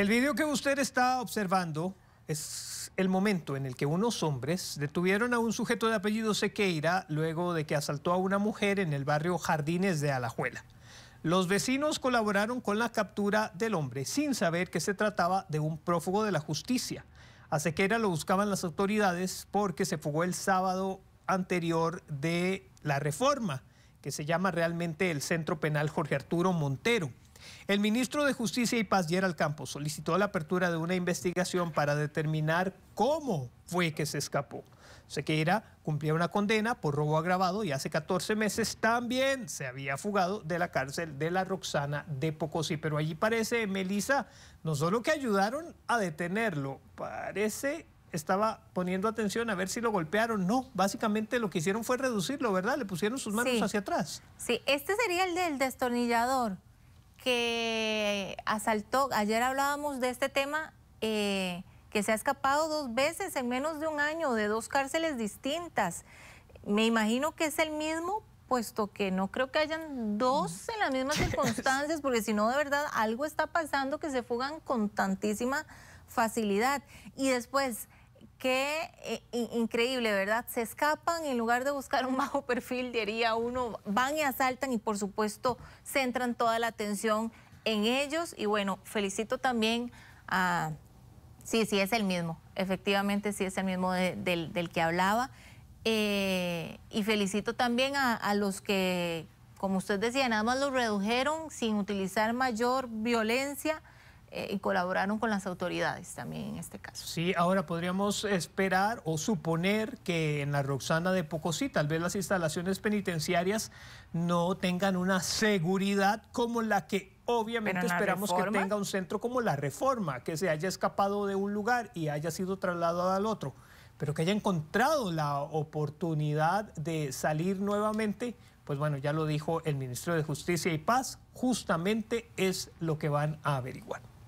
El video que usted está observando es el momento en el que unos hombres detuvieron a un sujeto de apellido Sequeira luego de que asaltó a una mujer en el barrio Jardines de Alajuela. Los vecinos colaboraron con la captura del hombre sin saber que se trataba de un prófugo de la justicia. A Sequeira lo buscaban las autoridades porque se fugó el sábado anterior de la reforma, que se llama realmente el Centro Penal Jorge Arturo Montero. El ministro de Justicia y Paz, Gerald Campos, solicitó la apertura de una investigación para determinar cómo fue que se escapó. Sequeira cumplía una condena por robo agravado y hace 14 meses también se había fugado de la cárcel de la Roxana de Pocosí. Pero allí parece, Melissa, no solo que ayudaron a detenerlo, parece estaba poniendo atención a ver si lo golpearon. No, básicamente lo que hicieron fue reducirlo, ¿verdad? Le pusieron sus manos hacia atrás. Sí, este sería el del destornillador que asaltó, ayer hablábamos de este tema, eh, que se ha escapado dos veces en menos de un año de dos cárceles distintas. Me imagino que es el mismo, puesto que no creo que hayan dos en las mismas circunstancias, porque si no, de verdad, algo está pasando que se fugan con tantísima facilidad. Y después, Qué eh, increíble, ¿verdad? Se escapan en lugar de buscar un bajo perfil, diría uno, van y asaltan y por supuesto centran toda la atención en ellos. Y bueno, felicito también a... Sí, sí, es el mismo, efectivamente sí es el mismo del, que hablaba. Eh, y felicito también a, a los que, como usted decía, nada más los redujeron sin utilizar mayor violencia. Eh, y colaboraron con las autoridades también en este caso. Sí, ahora podríamos esperar o suponer que en la Roxana de Pocosí tal vez las instalaciones penitenciarias no tengan una seguridad como la que obviamente esperamos que tenga un centro como la reforma, que se haya escapado de un lugar y haya sido trasladado al otro, pero que haya encontrado la oportunidad de salir nuevamente pues bueno, ya lo dijo el ministro de Justicia y Paz, justamente es lo que van a averiguar.